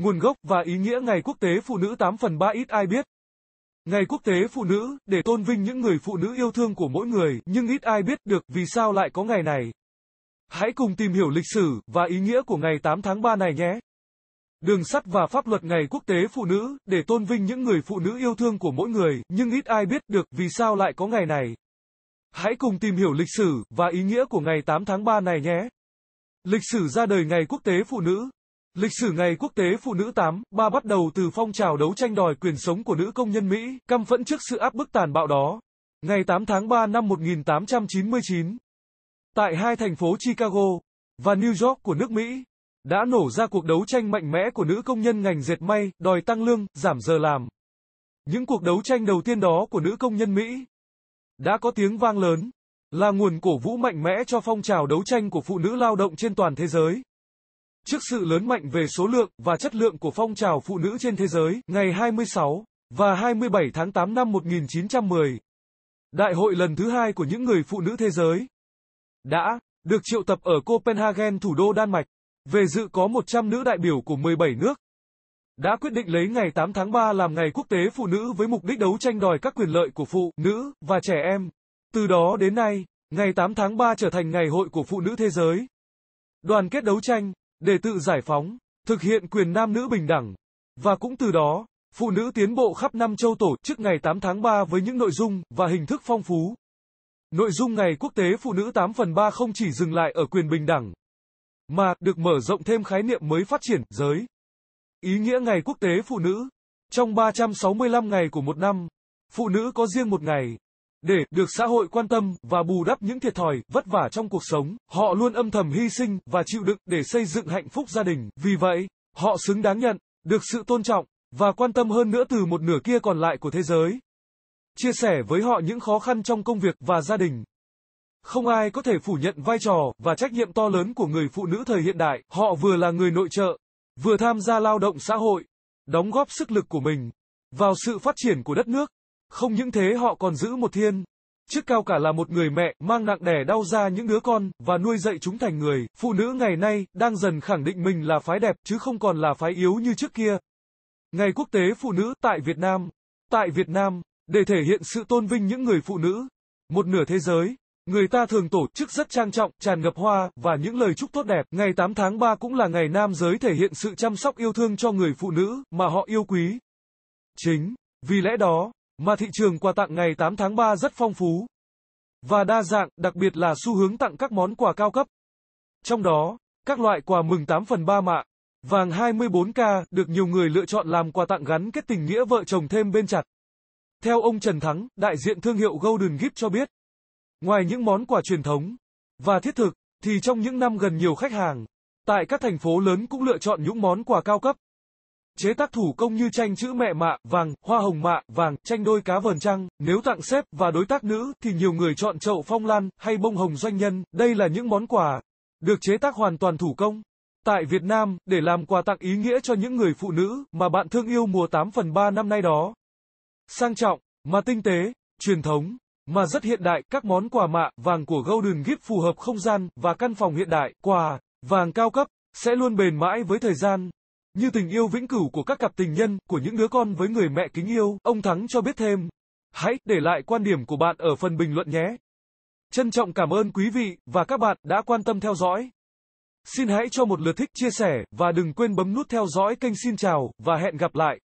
Nguồn gốc và ý nghĩa Ngày Quốc tế Phụ nữ 8 phần 3 ít ai biết. Ngày Quốc tế Phụ nữ, để tôn vinh những người phụ nữ yêu thương của mỗi người, nhưng ít ai biết được vì sao lại có ngày này. Hãy cùng tìm hiểu lịch sử và ý nghĩa của ngày 8 tháng 3 này nhé. Đường sắt và pháp luật Ngày Quốc tế Phụ nữ, để tôn vinh những người phụ nữ yêu thương của mỗi người, nhưng ít ai biết được vì sao lại có ngày này. Hãy cùng tìm hiểu lịch sử và ý nghĩa của ngày 8 tháng 3 này nhé. Lịch sử ra đời Ngày Quốc tế Phụ nữ Lịch sử Ngày Quốc tế Phụ nữ 8, 3 bắt đầu từ phong trào đấu tranh đòi quyền sống của nữ công nhân Mỹ, căm phẫn trước sự áp bức tàn bạo đó. Ngày 8 tháng 3 năm 1899, tại hai thành phố Chicago và New York của nước Mỹ, đã nổ ra cuộc đấu tranh mạnh mẽ của nữ công nhân ngành dệt may, đòi tăng lương, giảm giờ làm. Những cuộc đấu tranh đầu tiên đó của nữ công nhân Mỹ đã có tiếng vang lớn, là nguồn cổ vũ mạnh mẽ cho phong trào đấu tranh của phụ nữ lao động trên toàn thế giới. Trước sự lớn mạnh về số lượng và chất lượng của phong trào phụ nữ trên thế giới ngày 26 và 27 tháng 8 năm 1910, Đại hội lần thứ hai của những người phụ nữ thế giới đã được triệu tập ở Copenhagen thủ đô Đan Mạch, về dự có 100 nữ đại biểu của 17 nước. Đã quyết định lấy ngày 8 tháng 3 làm ngày quốc tế phụ nữ với mục đích đấu tranh đòi các quyền lợi của phụ nữ và trẻ em. Từ đó đến nay, ngày 8 tháng 3 trở thành ngày hội của phụ nữ thế giới. Đoàn kết đấu tranh để tự giải phóng, thực hiện quyền nam nữ bình đẳng. Và cũng từ đó, phụ nữ tiến bộ khắp năm châu tổ chức ngày 8 tháng 3 với những nội dung và hình thức phong phú. Nội dung Ngày Quốc tế Phụ nữ 8 phần 3 không chỉ dừng lại ở quyền bình đẳng, mà được mở rộng thêm khái niệm mới phát triển, giới. Ý nghĩa Ngày Quốc tế Phụ nữ Trong 365 ngày của một năm, phụ nữ có riêng một ngày, để được xã hội quan tâm và bù đắp những thiệt thòi, vất vả trong cuộc sống, họ luôn âm thầm hy sinh và chịu đựng để xây dựng hạnh phúc gia đình. Vì vậy, họ xứng đáng nhận được sự tôn trọng và quan tâm hơn nữa từ một nửa kia còn lại của thế giới. Chia sẻ với họ những khó khăn trong công việc và gia đình. Không ai có thể phủ nhận vai trò và trách nhiệm to lớn của người phụ nữ thời hiện đại, họ vừa là người nội trợ, vừa tham gia lao động xã hội, đóng góp sức lực của mình vào sự phát triển của đất nước. Không những thế họ còn giữ một thiên chức cao cả là một người mẹ, mang nặng đẻ đau ra những đứa con, và nuôi dạy chúng thành người. Phụ nữ ngày nay, đang dần khẳng định mình là phái đẹp, chứ không còn là phái yếu như trước kia. Ngày Quốc tế Phụ nữ, tại Việt Nam. Tại Việt Nam, để thể hiện sự tôn vinh những người phụ nữ, một nửa thế giới, người ta thường tổ chức rất trang trọng, tràn ngập hoa, và những lời chúc tốt đẹp. Ngày 8 tháng 3 cũng là ngày nam giới thể hiện sự chăm sóc yêu thương cho người phụ nữ, mà họ yêu quý. Chính, vì lẽ đó, mà thị trường quà tặng ngày 8 tháng 3 rất phong phú và đa dạng, đặc biệt là xu hướng tặng các món quà cao cấp. Trong đó, các loại quà mừng 8 phần 3 mạ, vàng 24K được nhiều người lựa chọn làm quà tặng gắn kết tình nghĩa vợ chồng thêm bên chặt. Theo ông Trần Thắng, đại diện thương hiệu Golden Gift cho biết, ngoài những món quà truyền thống và thiết thực, thì trong những năm gần nhiều khách hàng, tại các thành phố lớn cũng lựa chọn những món quà cao cấp chế tác thủ công như tranh chữ mẹ mạ, vàng, hoa hồng mạ, vàng, tranh đôi cá vờn trăng. Nếu tặng sếp và đối tác nữ thì nhiều người chọn chậu phong lan hay bông hồng doanh nhân. Đây là những món quà được chế tác hoàn toàn thủ công. Tại Việt Nam, để làm quà tặng ý nghĩa cho những người phụ nữ mà bạn thương yêu mùa 8 phần 3 năm nay đó. Sang trọng, mà tinh tế, truyền thống, mà rất hiện đại, các món quà mạ vàng của Golden Gift phù hợp không gian và căn phòng hiện đại, quà vàng cao cấp sẽ luôn bền mãi với thời gian như tình yêu vĩnh cửu của các cặp tình nhân, của những đứa con với người mẹ kính yêu, ông Thắng cho biết thêm. Hãy để lại quan điểm của bạn ở phần bình luận nhé. Trân trọng cảm ơn quý vị và các bạn đã quan tâm theo dõi. Xin hãy cho một lượt thích chia sẻ và đừng quên bấm nút theo dõi kênh Xin chào và hẹn gặp lại.